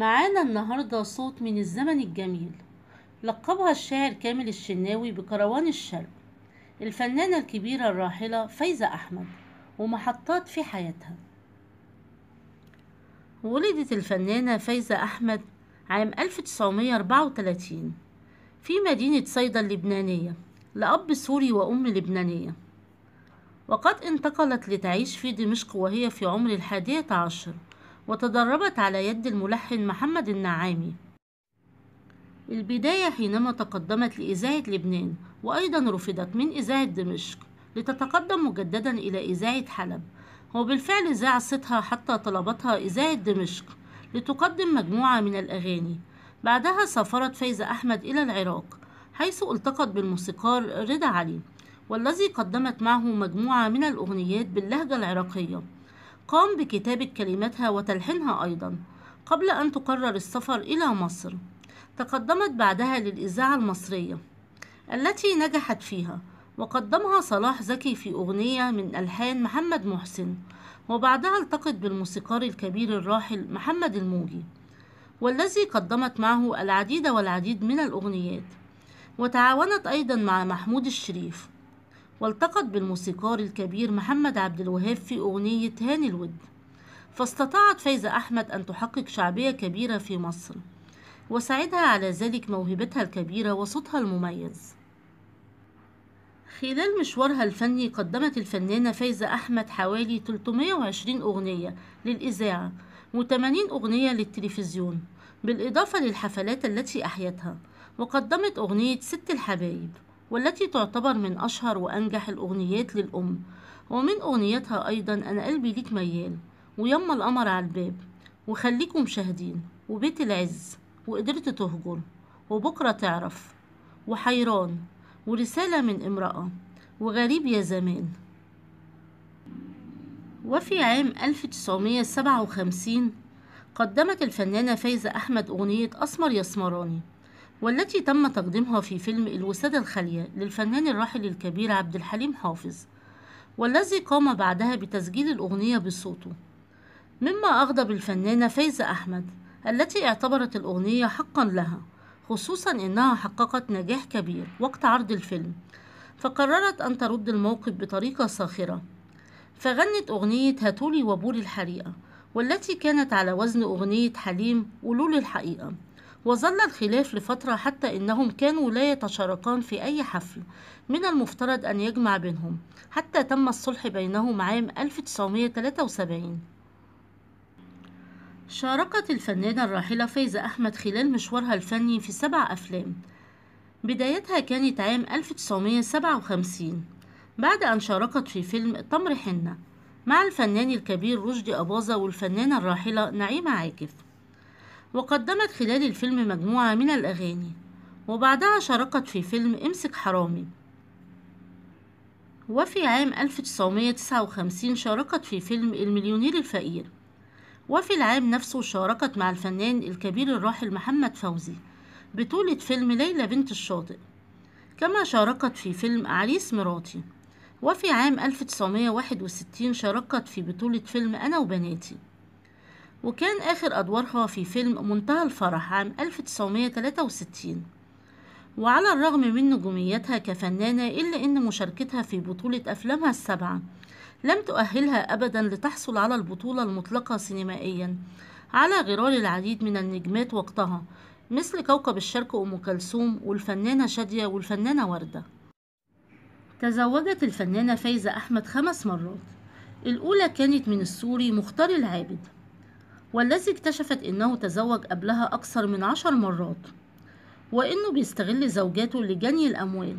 معانا النهاردة صوت من الزمن الجميل لقبها الشاعر كامل الشناوي بكروان الشرق الفنانة الكبيرة الراحلة فايزة أحمد ومحطات في حياتها ولدت الفنانة فايزة أحمد عام 1934 في مدينة صيدا اللبنانية لأب سوري وأم لبنانية وقد انتقلت لتعيش في دمشق وهي في عمر الحادية عشر وتدربت على يد الملحن محمد النعامي البداية حينما تقدمت لإذاعة لبنان وأيضا رفضت من إذاعة دمشق لتتقدم مجددا إلى إذاعة حلب وبالفعل صيتها حتى طلبتها إذاعة دمشق لتقدم مجموعة من الأغاني بعدها سافرت فايزة أحمد إلى العراق حيث التقت بالموسيقار رضا علي والذي قدمت معه مجموعة من الأغنيات باللهجة العراقية قام بكتابة كلماتها وتلحينها أيضا قبل أن تقرر السفر إلى مصر تقدمت بعدها للإذاعة المصرية التي نجحت فيها وقدمها صلاح زكي في أغنية من ألحان محمد محسن وبعدها التقت بالموسيقار الكبير الراحل محمد الموجي والذي قدمت معه العديد والعديد من الأغنيات وتعاونت أيضا مع محمود الشريف والتقت بالموسيقار الكبير محمد عبد الوهاب في أغنية هاني الود فاستطاعت فايزة أحمد أن تحقق شعبية كبيرة في مصر وساعدها على ذلك موهبتها الكبيرة وصوتها المميز خلال مشوارها الفني قدمت الفنانة فايزة أحمد حوالي 320 أغنية للإذاعة و80 أغنية للتلفزيون بالإضافة للحفلات التي أحيتها وقدمت أغنية ست الحبايب والتي تعتبر من أشهر وأنجح الأغنيات للأم ومن أغنيتها أيضا أنا قلبي ليك ميال ويما القمر على الباب وخليكم مشاهدين وبيت العز وقدرت تهجر وبكرة تعرف وحيران ورسالة من امرأة وغريب يا زمان وفي عام 1957 قدمت الفنانة فايزة أحمد أغنية أسمر يا اسمراني والتي تم تقديمها في فيلم الوسادة الخالية للفنان الراحل الكبير عبد الحليم حافظ والذي قام بعدها بتسجيل الأغنية بصوته مما أغضب الفنانة فايزة أحمد التي اعتبرت الأغنية حقا لها خصوصا إنها حققت نجاح كبير وقت عرض الفيلم فقررت أن ترد الموقف بطريقة ساخرة فغنت أغنية هاتولي وبول الحريقة والتي كانت على وزن أغنية حليم قولوا الحقيقة وظل الخلاف لفترة حتى إنهم كانوا لا يتشاركان في أي حفل من المفترض أن يجمع بينهم حتى تم الصلح بينهم عام 1973 شاركت الفنانة الراحلة فايزة أحمد خلال مشوارها الفني في سبع أفلام بدايتها كانت عام 1957 بعد أن شاركت في فيلم تمر حنة مع الفنان الكبير رشدي أباظة والفنانة الراحلة نعيمة عاكف وقدمت خلال الفيلم مجموعة من الأغاني وبعدها شاركت في فيلم امسك حرامي وفي عام 1959 شاركت في فيلم المليونير الفقير وفي العام نفسه شاركت مع الفنان الكبير الراحل محمد فوزي بطولة فيلم ليلى بنت الشاطئ كما شاركت في فيلم عريس مراتي وفي عام 1961 شاركت في بطولة فيلم أنا وبناتي وكان آخر أدوارها في فيلم منتهى الفرح عام 1963 وعلى الرغم من نجوميتها كفنانة إلا أن مشاركتها في بطولة أفلامها السبعة لم تؤهلها أبدا لتحصل على البطولة المطلقة سينمائيا على غرار العديد من النجمات وقتها مثل كوكب الشرق أم كلثوم والفنانة شادية والفنانة وردة تزوجت الفنانة فايزة أحمد خمس مرات الأولى كانت من السوري مختار العابد والذي اكتشفت إنه تزوج قبلها أكثر من عشر مرات وإنه بيستغل زوجاته لجني الأموال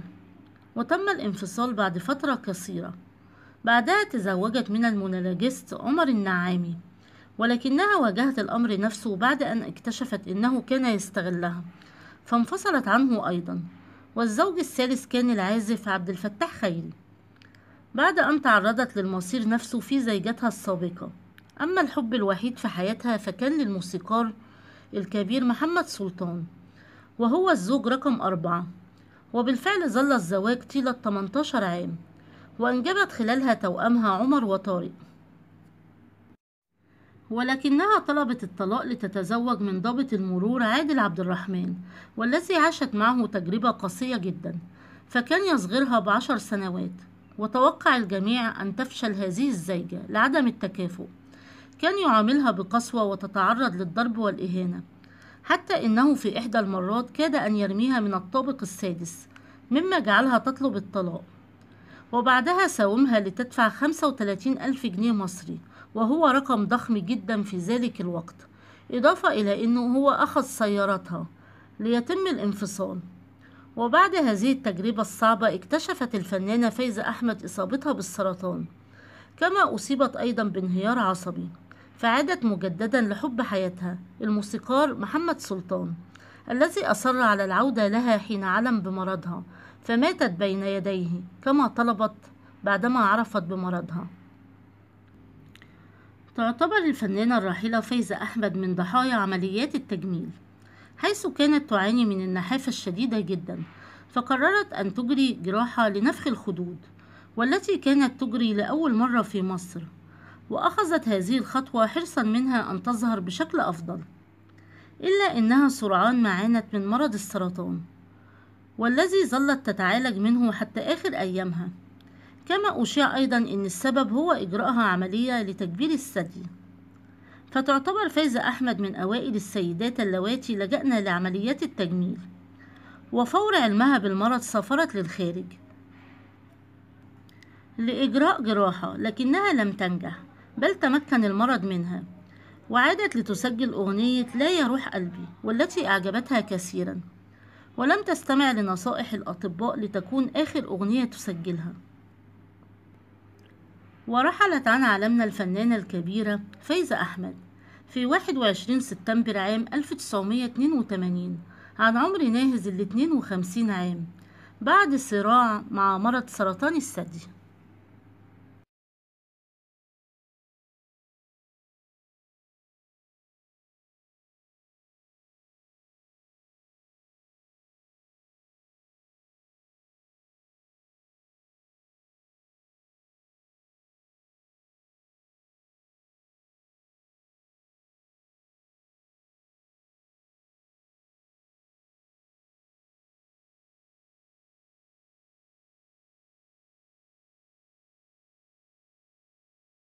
وتم الانفصال بعد فترة قصيرة بعدها تزوجت من المونولوجيست عمر النعامي ولكنها واجهت الأمر نفسه بعد أن اكتشفت إنه كان يستغلها فانفصلت عنه أيضا والزوج الثالث كان العازف عبد الفتاح خيري بعد أن تعرضت للمصير نفسه في زيجتها السابقة أما الحب الوحيد في حياتها فكان للموسيقار الكبير محمد سلطان وهو الزوج رقم أربعة وبالفعل ظل الزواج طيلة 18 عام وأنجبت خلالها توأمها عمر وطارق ولكنها طلبت الطلاق لتتزوج من ضابط المرور عادل عبد الرحمن والذي عاشت معه تجربة قاسية جدا فكان يصغرها بعشر سنوات وتوقع الجميع أن تفشل هذه الزيجة لعدم التكافؤ كان يعاملها بقسوة وتتعرض للضرب والإهانة حتى إنه في إحدى المرات كاد أن يرميها من الطابق السادس مما جعلها تطلب الطلاق وبعدها ساومها لتدفع 35 ألف جنيه مصري وهو رقم ضخم جدا في ذلك الوقت إضافة إلى أنه هو أخذ سيارتها ليتم الانفصال وبعد هذه التجربة الصعبة اكتشفت الفنانة فايزة أحمد إصابتها بالسرطان كما أصيبت أيضا بانهيار عصبي فعادت مجددا لحب حياتها الموسيقار محمد سلطان الذي أصر على العودة لها حين علم بمرضها فماتت بين يديه كما طلبت بعدما عرفت بمرضها تعتبر الفنانة الراحلة فايزة أحمد من ضحايا عمليات التجميل حيث كانت تعاني من النحافة الشديدة جدا فقررت أن تجري جراحة لنفخ الخدود والتي كانت تجري لأول مرة في مصر وأخذت هذه الخطوة حرصا منها أن تظهر بشكل أفضل إلا أنها سرعان ما عانت من مرض السرطان والذي ظلت تتعالج منه حتى آخر أيامها كما أشيع أيضا أن السبب هو إجراءها عملية لتكبير الثدي فتعتبر فايزة أحمد من أوائل السيدات اللواتي لجأن لعمليات التجميل وفور علمها بالمرض سافرت للخارج لإجراء جراحة لكنها لم تنجح بل تمكن المرض منها وعادت لتسجل أغنية لا يروح قلبي والتي أعجبتها كثيرا ولم تستمع لنصائح الأطباء لتكون آخر أغنية تسجلها ورحلت عن عالمنا الفنانة الكبيرة فايزة أحمد في 21 سبتمبر عام 1982 عن عمر ناهز ال 52 عام بعد صراع مع مرض سرطان الثدي